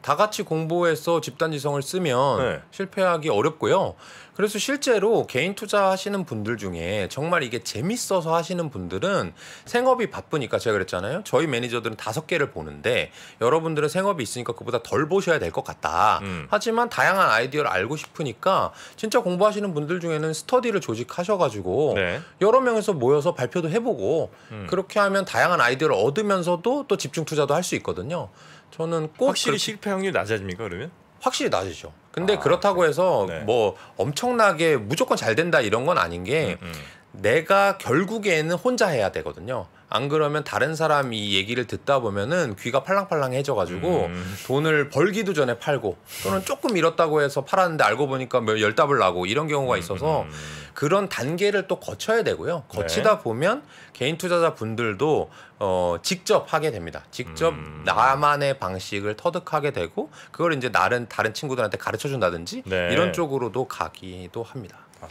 Speaker 2: 다 같이 공부해서 집단지성을 쓰면 네. 실패하기 어렵고요. 그래서 실제로 개인 투자하시는 분들 중에 정말 이게 재밌어서 하시는 분들은 생업이 바쁘니까 제가 그랬잖아요. 저희 매니저들은 다섯 개를 보는데 여러분들은 생업이 있으니까 그보다 덜 보셔야 될 것 같다. 음. 하지만 다양한 아이디어를 알고 싶으니까 진짜 공부하시는 분들 중에는 스터디를 조직하셔가지고 네. 여러 명에서 모여서 발표도 해보고 음. 그렇게 하면 다양한 아이디어를 얻으면서도 또 집중 투자도 할 수 있거든요. 저는 꼭 확실히 그렇게... 실패 확률 이 낮아집니까 그러면? 확실히 낮으죠. 근데 아, 그렇다고 그 해서 네. 뭐 엄청나게 무조건 잘 된다 이런 건 아닌 게 음, 음. 내가 결국에는 혼자 해야 되거든요. 안 그러면 다른 사람이 얘기를 듣다 보면은 귀가 팔랑팔랑해져 가지고 음. 돈을 벌기도 전에 팔고 또는 조금 잃었다고 해서 팔았는데 알고 보니까 뭐 열답을 나고 이런 경우가 음, 있어서 음, 음. 그런 단계를 또 거쳐야 되고요. 네. 거치다 네. 보면 개인 투자자 분들도 어, 직접 하게 됩니다. 직접 음. 나만의 방식을 터득하게 되고 그걸 이제 다른 다른 친구들한테 가르쳐 준다든지 네. 이런 쪽으로도 가기도 합니다. 아,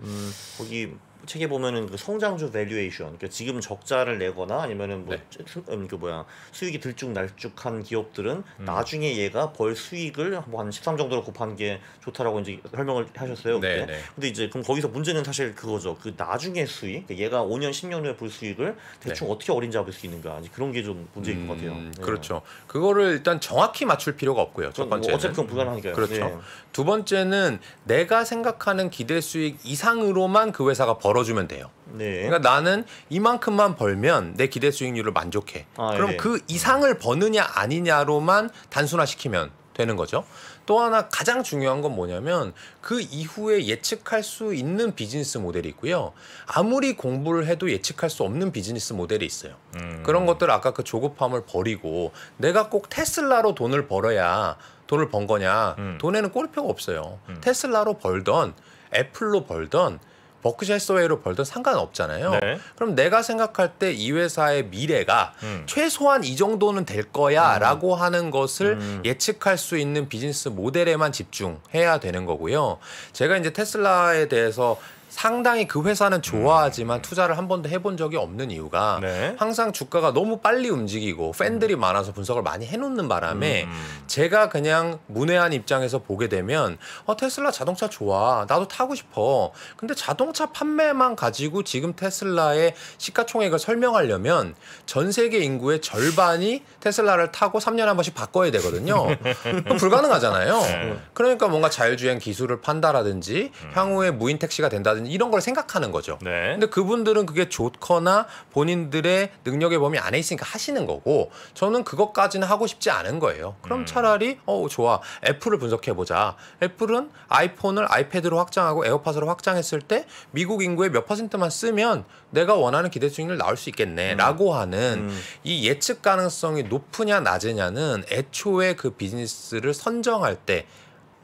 Speaker 2: 음, 거기 책에 보면은 그 성장주 밸류에이션 그러니까
Speaker 3: 지금 적자를 내거나 아니면은 뭐 네. 음, 그 뭐야 수익이 들쭉날쭉한 기업들은 음. 나중에 얘가 벌 수익을 뭐한13 정도로 곱한 게 좋다라고 이제 설명을 하셨어요. 네, 네. 근데 이제 그럼 거기서 문제는 사실 그거죠. 그 나중에 수익 그러니까 얘가 5년 10년 후에 볼
Speaker 2: 수익을 대충 네. 어떻게 어린 잡을 수 있는가 그런 게 좀 문제인 음, 것 같아요. 음, 예. 그렇죠. 그거를 일단 정확히 맞출 필요가 없고요. 첫 번째 뭐 어차피 그건 불가능하니까요. 그렇죠. 네. 두 번째는 내가 생각하는 기대 수익 이상으로만 그 회사가 벌 벌어주면 돼요. 네. 그러니까 나는 이만큼만 벌면 내 기대 수익률을 만족해. 아, 예. 그럼 네. 그 이상을 버느냐 아니냐로만 단순화시키면 되는 거죠. 또 하나 가장 중요한 건 뭐냐면 그 이후에 예측할 수 있는 비즈니스 모델이 있고요. 아무리 공부를 해도 예측할 수 없는 비즈니스 모델이 있어요. 음. 그런 것들 아까 그 조급함을 버리고 내가 꼭 테슬라로 돈을 벌어야 돈을 번 거냐. 음. 돈에는 꼴표가 없어요. 음. 테슬라로 벌던 애플로 벌던 버크셔 해서웨이로 벌든 상관없잖아요. 네. 그럼 내가 생각할 때 이 회사의 미래가 음. 최소한 이 정도는 될 거야라고 음. 하는 것을 음. 예측할 수 있는 비즈니스 모델에만 집중해야 되는 거고요. 제가 이제 테슬라에 대해서 상당히 그 회사는 좋아하지만 투자를 한 번도 해본 적이 없는 이유가 네. 항상 주가가 너무 빨리 움직이고 팬들이 음. 많아서 분석을 많이 해놓는 바람에 음. 제가 그냥 문외한 입장에서 보게 되면 어, 테슬라 자동차 좋아 나도 타고 싶어 근데 자동차 판매만 가지고 지금 테슬라의 시가총액을 설명하려면 전 세계 인구의 절반이 테슬라를 타고 3년 한 번씩 바꿔야 되거든요 불가능하잖아요 네. 그러니까 뭔가 자율주행 기술을 판다라든지 음. 향후에 무인 택시가 된다든지 이런 걸 생각하는 거죠. 네. 근데 그분들은 그게 좋거나 본인들의 능력의 범위 안에 있으니까 하시는 거고 저는 그것까지는 하고 싶지 않은 거예요. 그럼 음. 차라리 어 좋아 애플을 분석해 보자. 애플은 아이폰을 아이패드로 확장하고 에어팟으로 확장했을 때 미국 인구의 몇 퍼센트만 쓰면 내가 원하는 기대 수익률 나올 수 있겠네라고 음. 하는 음. 이 예측 가능성이 높으냐 낮으냐는 애초에 그 비즈니스를 선정할 때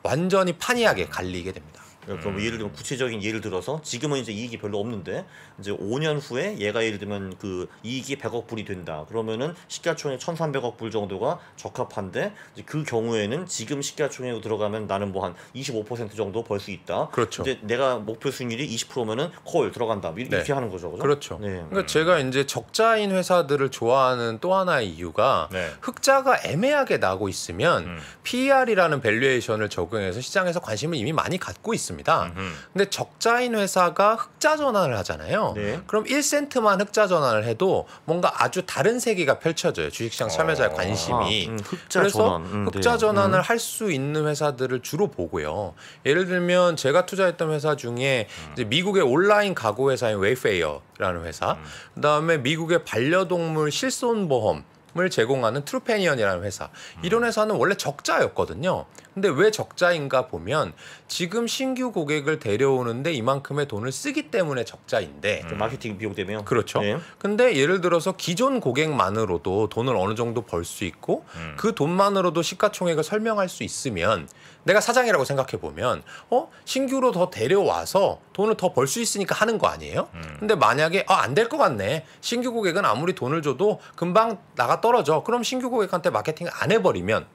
Speaker 2: 완전히 판이하게 갈리게 됩니다.
Speaker 3: 그러니까 음. 뭐 예를 들면 구체적인 예를 들어서 지금은 이제 이익이 별로 없는데 이제 5년 후에 얘가 예를 들면 그 이익이 100억 불이 된다. 그러면은 시가총액 1,300억 불 정도가 적합한데 그 경우에는 지금 시가총액으로 들어가면 나는 뭐 한 25% 정도 벌 수 있다. 그렇죠. 이제 내가 목표 수익률이 20%면은 콜 들어간다. 이렇게 네. 하는 거죠. 그죠? 그렇죠.
Speaker 2: 네. 그러니까 음. 제가 이제 적자인 회사들을 좋아하는 또 하나의 이유가 네. 흑자가 애매하게 나고 있으면 음. PER이라는 밸류에이션을 적용해서 시장에서 관심을 이미 많이 갖고 있습니다. 있습니다. 음흠. 근데 적자인 회사가 흑자 전환을 하잖아요. 네. 그럼 1센트만 흑자 전환을 해도 뭔가 아주 다른 세계가 펼쳐져요. 주식시장 참여자의 어. 관심이. 아, 음, 흑자 그래서 전환. 음, 네. 흑자 전환을 네. 음. 할수 있는 회사들을 주로 보고요. 예를 들면 제가 투자했던 회사 중에 음. 미국의 온라인 가구 회사인 웨이페이어라는 회사, 음. 그다음에 미국의 반려동물 실손보험 을 제공하는 트루페니언이라는 회사. 이런 회사는 원래 적자였거든요. 근데 왜 적자인가 보면 지금 신규 고객을 데려오는데 이만큼의 돈을 쓰기 때문에 적자인데 음. 마케팅 비용 때문에 그렇죠. 네. 근데 예를 들어서 기존 고객만으로도 돈을 어느 정도 벌 수 있고 음. 그 돈만으로도 시가총액을 설명할 수 있으면 내가 사장이라고 생각해 보면 어 신규로 더 데려와서 돈을 더 벌 수 있으니까 하는 거 아니에요? 음. 근데 만약에 아, 안될 것 같네 신규 고객은 아무리 돈을 줘도 금방 나가 떨어져 그럼 신규 고객한테 마케팅 안 해버리면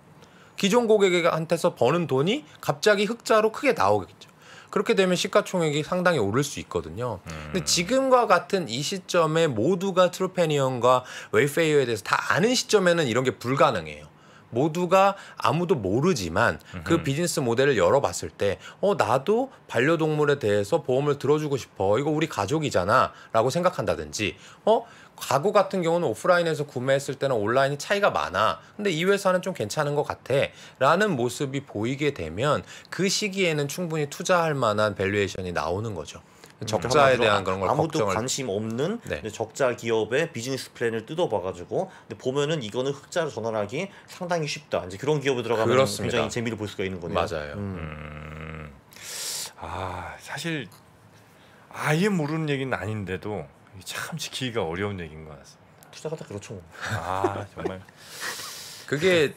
Speaker 2: 기존 고객한테서 버는 돈이 갑자기 흑자로 크게 나오겠죠. 그렇게 되면 시가총액이 상당히 오를 수 있거든요. 음. 근데 지금과 같은 이 시점에 모두가 트루페니언과 웨이페이어에 대해서 다 아는 시점에는 이런 게 불가능해요. 모두가 아무도 모르지만 그 비즈니스 모델을 열어봤을 때 어 나도 반려동물에 대해서 보험을 들어주고 싶어 이거 우리 가족이잖아라고 생각한다든지 어 가구 같은 경우는 오프라인에서 구매했을 때는 온라인이 차이가 많아. 근데 이 회사는 좀 괜찮은 것 같아. 라는 모습이 보이게 되면 그 시기에는 충분히 투자할 만한 밸류에이션이 나오는 거죠. 적자에 대한 그런 걸 아무도 걱정을... 관심
Speaker 3: 없는 네. 적자 기업의 비즈니스 플랜을 뜯어봐가지고 근데 보면은 이거는 흑자로 전환하기 상당히 쉽다. 이제 그런 기업에 들어가면 그렇습니다. 굉장히 재미를
Speaker 1: 볼 수가 있는 거네요. 맞아요. 음. 음. 아 사실 아예 모르는 얘기는 아닌데도 참 지키기가
Speaker 2: 어려운 얘기인 것 같습니다.
Speaker 3: 투자가 다 그렇죠.
Speaker 1: 뭐.
Speaker 2: 아 정말. 그게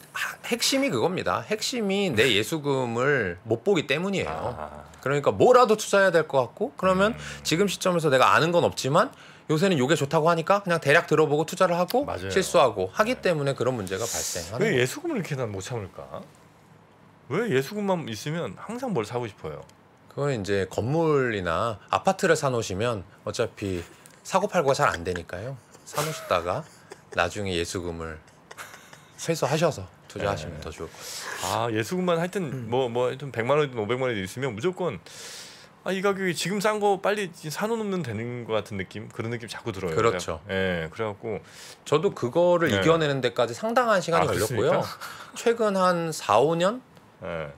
Speaker 2: 핵심이 그겁니다. 핵심이 내 예수금을 못 보기 때문이에요. 아. 그러니까 뭐라도 투자해야 될 것 같고 그러면 음. 지금 시점에서 내가 아는 건 없지만 요새는 요게 좋다고 하니까 그냥 대략 들어보고 투자를 하고 맞아요. 실수하고 하기 네. 때문에 그런 문제가 발생하는 왜 예수금을 이렇게 난못 참을까? 왜 예수금만 있으면 항상 뭘 사고 싶어요? 그건 이제 건물이나 아파트를 사놓으시면 어차피 사고 팔고가 잘안 되니까요. 사놓으셨다가 나중에 예수금을 회수하셔서 투자하시면
Speaker 1: 네. 더 좋을 것 같아요. 아 예수금만 하여튼 뭐뭐 음. 뭐 100만 뭐 원이든 500만 원이 있으면 무조건 아이 가격이 지금 싼 거 빨리 사놓으면 되는 것 같은 느낌 그런 느낌 자꾸 들어요. 그렇죠.
Speaker 2: 예, 네, 그래갖고 저도 그거를 네. 이겨내는 데까지 상당한 시간이 아, 걸렸고요. 최근 한 4, 5년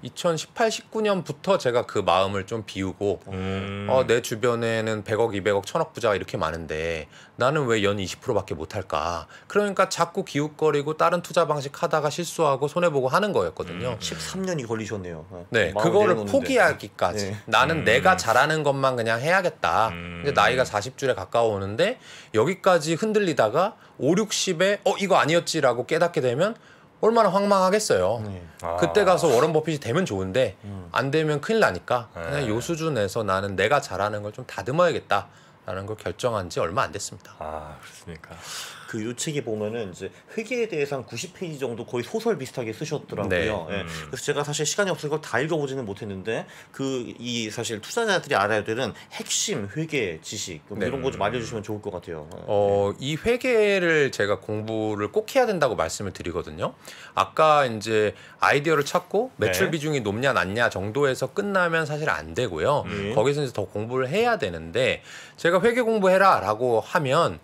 Speaker 2: 2018, 예. 19년부터 제가 그 마음을 좀 비우고 음. 어, 내 주변에는 100억, 200억, 1000억 부자가 이렇게 많은데 나는 왜 연 20%밖에 못할까? 그러니까 자꾸 기웃거리고 다른 투자 방식 하다가 실수하고 손해보고 하는 거였거든요. 음. 13년이 걸리셨네요. 어, 네, 그거를 내려놓는데. 포기하기까지. 네. 나는 음. 내가 잘하는 것만 그냥 해야겠다. 근데 음. 나이가 40줄에 가까워오는데 여기까지 흔들리다가 5, 60에 어 이거 아니었지라고 깨닫게 되면 얼마나 황망하겠어요. 음. 아. 그때 가서 워런 버핏이 되면 좋은데 음. 안 되면 큰일 나니까 그냥 네. 요 수준에서 나는 내가 잘하는 걸 좀 다듬어야겠다라는 걸 결정한 지 얼마 안 됐습니다. 아
Speaker 3: 그렇습니까? 그 요책에 보면은 이제 회계에 대해서 한 90페이지 정도 거의 소설 비슷하게 쓰셨더라고요. 네. 예. 음. 그래서 제가 사실 시간이 없어서 그걸 다 읽어보지는 못했는데 그 이 사실
Speaker 2: 투자자들이 알아야 되는 핵심 회계 지식 뭐 네. 이런 거 좀 알려주시면 좋을 것 같아요. 예. 어, 이 회계를 제가 공부를 꼭 해야 된다고 말씀을 드리거든요. 아까 이제 아이디어를 찾고 매출 네. 비중이 높냐 낮냐 정도에서 끝나면 사실 안 되고요. 음. 거기서 이제 더 공부를 해야 되는데 제가 회계 공부해라라고 하면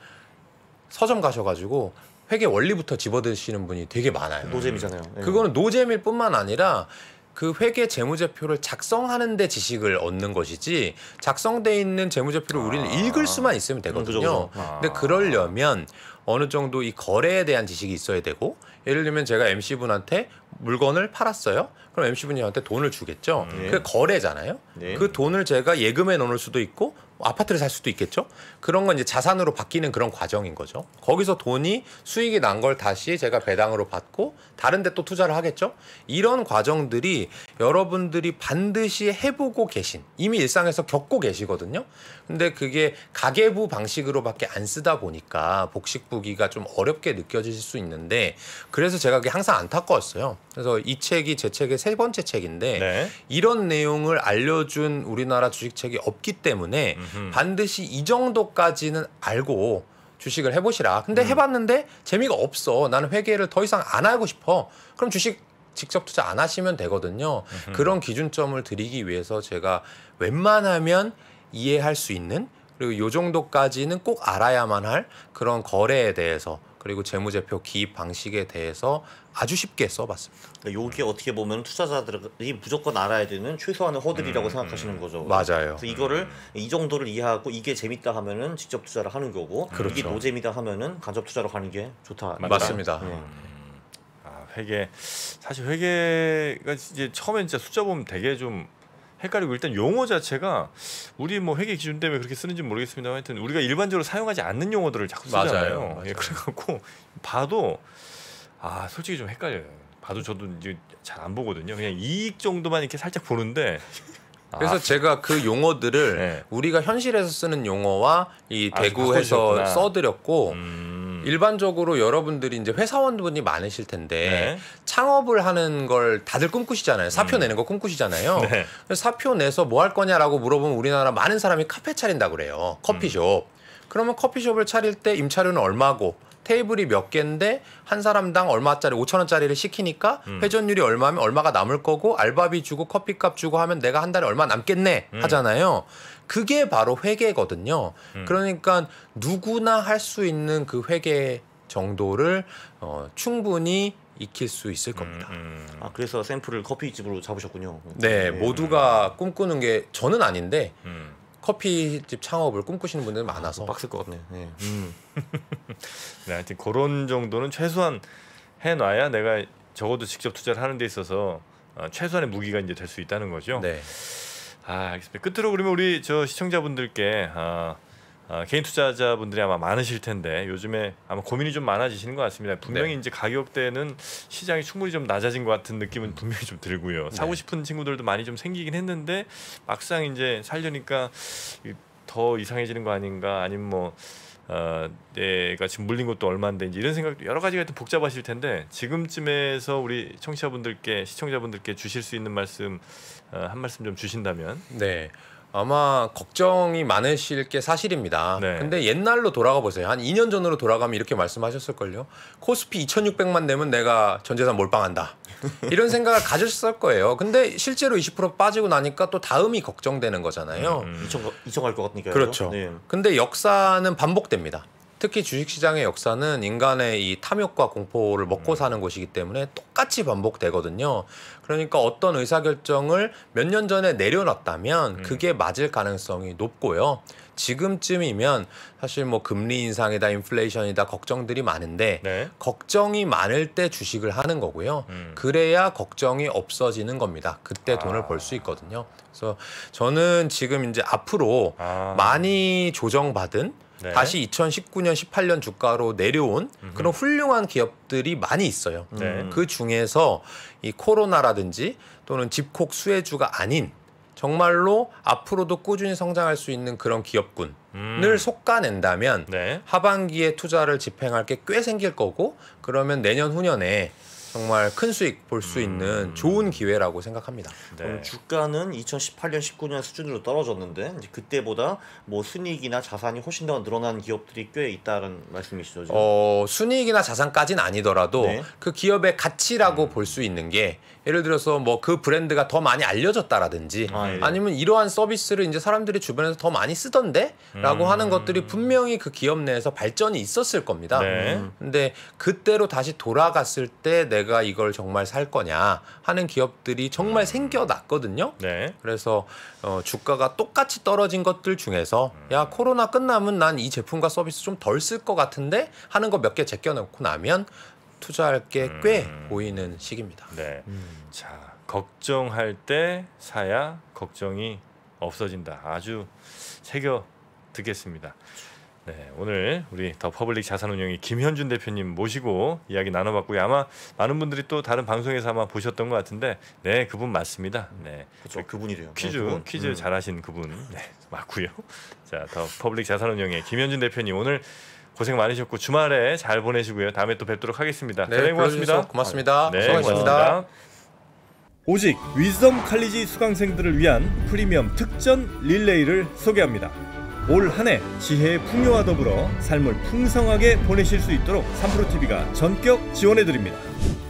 Speaker 2: 서점 가셔가지고 회계 원리부터 집어드시는 분이 되게 많아요. 노잼이잖아요. 네. 그거는 노잼일 뿐만 아니라 그 회계 재무제표를 작성하는 데 지식을 얻는 것이지 작성돼 있는 재무제표를 아 우리는 읽을 수만 있으면 되거든요. 아 근데 그러려면 어느 정도 이 거래에 대한 지식이 있어야 되고 예를 들면 제가 MC 분한테 물건을 팔았어요. 그럼 MC 분이 저 한테 돈을 주겠죠. 네. 그게 거래잖아요. 네. 그 돈을 제가 예금에 넣을 수도 있고 아파트를 살 수도 있겠죠. 그런 건 이제 자산으로 바뀌는 그런 과정인 거죠. 거기서 돈이 수익이 난 걸 다시 제가 배당으로 받고 다른 데 또 투자를 하겠죠. 이런 과정들이 여러분들이 반드시 해보고 계신 이미 일상에서 겪고 계시거든요. 근데 그게 가계부 방식으로밖에 안 쓰다 보니까 복식부기가 좀 어렵게 느껴지실 수 있는데 그래서 제가 그게 항상 안타까웠어요. 그래서 이 책이 제 책의 세 번째 책인데 네. 이런 내용을 알려준 우리나라 주식책이 없기 때문에 음흠. 반드시 이 정도 것까지는 알고 주식을 해보시라. 근데 음. 해봤는데 재미가 없어. 나는 회계를 더 이상 안 하고 싶어. 그럼 주식 직접 투자 안 하시면 되거든요. 음흠. 그런 기준점을 드리기 위해서 제가 웬만하면 이해할 수 있는 그리고 요 정도까지는 꼭 알아야만 할 그런 거래에 대해서 그리고 재무제표 기입 방식에 대해서 아주 쉽게 써봤습니다.
Speaker 3: 그러니게 어떻게 보면 투자자들이 무조건 알아야 되는 최소한의 허들이라고 음, 생각하시는 음. 거죠. 맞아요. 그래서 이거를 음. 이 정도를 이해하고 이게 재밌다 하면은 직접 투자를 하는 거고 그렇죠. 이게 노잼이다
Speaker 1: 하면은 간접 투자로 가는 게 좋다. 맞습니다. 네. 음. 아, 회계 사실 회계가 이제 처음에 진짜 숫자 보면 되게 좀 헷갈리고 일단 용어 자체가 우리 뭐 회계 기준 때문에 그렇게 쓰는지 모르겠습니다만 하여튼 우리가 일반적으로 사용하지 않는 용어들을 자꾸 쓰잖아요. 맞아요, 맞아요. 예, 그래갖고 봐도 아 솔직히 좀 헷갈려요. 봐도 저도
Speaker 2: 이제 잘 안 보거든요. 그냥 이익 정도만 이렇게 살짝 보는데 그래서 아. 제가 그 용어들을 네. 우리가 현실에서 쓰는 용어와 이 아, 대구에서 써드렸고 음. 음. 일반적으로 여러분들이 이제 회사원분이 많으실 텐데 네. 창업을 하는 걸 다들 꿈꾸시잖아요. 사표 음. 내는 거 꿈꾸시잖아요. 네. 사표 내서 뭐 할 거냐라고 물어보면 우리나라 많은 사람이 카페 차린다 그래요. 커피숍. 음. 그러면 커피숍을 차릴 때 임차료는 얼마고 테이블이 몇 개인데 한 사람당 얼마짜리 5천 원짜리를 시키니까 음. 회전율이 얼마면 얼마가 남을 거고 알바비 주고 커피값 주고 하면 내가 한 달에 얼마 남겠네 음. 하잖아요. 그게 바로 회계거든요. 음. 그러니까 누구나 할 수 있는 그 회계 정도를 어, 충분히 익힐 수 있을 겁니다. 음, 음. 아 그래서 샘플을 커피집으로 잡으셨군요. 네, 네, 모두가 꿈꾸는 게 저는 아닌데 음. 커피집 창업을 꿈꾸시는 분들 많아서 아, 빡셀 것 같네요. 네.
Speaker 1: 음. 네, 하여튼 그런 정도는 최소한 해놔야 내가 적어도 직접 투자를 하는 데 있어서 어, 최소한의 무기가 이제 될 수 있다는 거죠. 네. 아, 알겠습니다. 끝으로 그러면 우리 저 시청자분들께 아, 어, 개인 투자자분들이 아마 많으실 텐데 요즘에 아마 고민이 좀 많아지시는 것 같습니다. 분명히 네. 이제 가격대는 시장이 충분히 좀 낮아진 것 같은 느낌은 분명히 좀 들고요. 네. 사고 싶은 친구들도 많이 좀 생기긴 했는데 막상 이제 살려니까 더 이상해지는 거 아닌가 아니면 뭐 어, 내가 지금 물린 것도 얼마인데 이제 이런 생각도 여러 가지가 좀 복잡하실 텐데 지금쯤에서 우리
Speaker 2: 청취자분들께 시청자분들께 주실 수 있는 말씀 어, 한 말씀 좀 주신다면 네 아마 걱정이 많으실 게 사실입니다. 네. 근데 옛날로 돌아가 보세요. 한 2년 전으로 돌아가면 이렇게 말씀하셨을걸요. 코스피 2,600만 내면 내가 전재산 몰빵한다. 이런 생각을 가졌을 거예요. 근데 실제로 20% 빠지고 나니까 또 다음이 걱정되는 거잖아요. 음, 음. 2갈 것 같으니까요. 그렇죠. 네. 근데 역사는 반복됩니다. 특히 주식시장의 역사는 인간의 이 탐욕과 공포를 먹고 음. 사는 곳이기 때문에 똑같이 반복되거든요. 그러니까 어떤 의사결정을 몇 년 전에 내려놨다면 음. 그게 맞을 가능성이 높고요. 지금쯤이면 사실 뭐 금리 인상이다 인플레이션이다 걱정들이 많은데 네. 걱정이 많을 때 주식을 하는 거고요. 음. 그래야 걱정이 없어지는 겁니다. 그때 아. 돈을 벌 수 있거든요. 그래서 저는 지금 이제 앞으로 아. 많이 조정받은 네. 다시 2019년 18년 주가로 내려온 음흠. 그런 훌륭한 기업들이 많이 있어요. 네. 음, 그 중에서 이 코로나라든지 또는 집콕 수혜주가 아닌 정말로 앞으로도 꾸준히 성장할 수 있는 그런 기업군을 음. 솎아낸다면 네. 하반기에 투자를 집행할 게 꽤 생길 거고 그러면 내년 후년에 정말 큰 수익 볼 수 있는 음. 좋은 기회라고 생각합니다. 네. 주가는 2018년 19년 수준으로
Speaker 3: 떨어졌는데 이제 그때보다 뭐 순이익이나 자산이 훨씬 더 늘어난 기업들이 꽤 있다는 말씀이시죠?
Speaker 2: 지금? 어, 순이익이나 자산까지는 아니더라도 네. 그 기업의 가치라고 음. 볼수 있는 게 예를 들어서 뭐 그 브랜드가 더 많이 알려졌다라든지 아, 예. 니면 이러한 서비스를 이제 사람들이 주변에서 더 많이 쓰던데라고 음. 하는 것들이 분명히 그 기업 내에서 발전이 있었을 겁니다. 네. 근데 그때로 다시 돌아갔을 때 내가 이걸 정말 살 거냐 하는 기업들이 정말 음. 생겨났거든요. 네. 그래서 어, 주가가 똑같이 떨어진 것들 중에서 음. 야 코로나 끝나면 난 이 제품과 서비스 좀 덜 쓸 것 같은데 하는 거 몇 개 제껴놓고 나면 투자할 게꽤 음. 보이는 시기입니다. 네. 음. 자, 걱정할 때 사야 걱정이 없어진다.
Speaker 1: 아주 새겨 듣겠습니다. 네, 오늘 우리 더 퍼블릭 자산운용의 김현준 대표님 모시고 이야기 나눠봤고요. 아마 많은 분들이 또 다른 방송에서 아마 보셨던 것 같은데, 네, 그분 맞습니다. 음, 네, 그렇죠. 그분이래요. 네, 퀴즈 네, 그분. 퀴즈 음. 잘하신 그분 네, 맞고요. 자, 더 퍼블릭 자산운용의 김현준 대표님 오늘 고생 많으셨고 주말에 잘 보내시고요. 다음에 또 뵙도록 하겠습니다. 네, 대단히 고맙습니다. 고맙습니다. 아, 네, 고맙습니다. 오직 윗섬 칼리지 수강생들을 위한 프리미엄 특전 릴레이를 소개합니다. 올한해 지혜의 풍요와 더불어 삶을 풍성하게 보내실 수 있도록 3프로TV가 전격 지원해드립니다.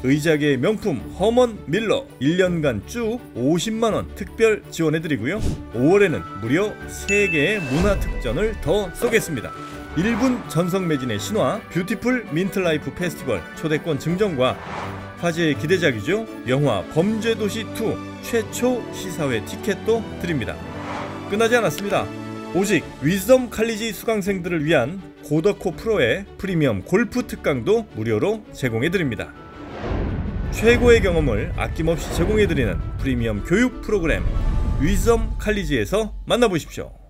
Speaker 1: 의자계의 명품 허먼 밀러 1년간 쭉 50만원 특별 지원해드리고요. 5월에는 무려 3개의 문화특전을 더 쏘겠습니다. 1분 전성 매진의 신화 뷰티풀 민트라이프 페스티벌 초대권 증정과 화제의 기대작이죠. 영화 범죄도시2 최초 시사회 티켓도 드립니다. 끝나지 않았습니다. 오직 위즈덤 칼리지 수강생들을 위한 고더코 프로의 프리미엄 골프 특강도 무료로 제공해드립니다. 최고의 경험을 아낌없이 제공해드리는 프리미엄 교육 프로그램 윗섬 칼리지에서 만나보십시오.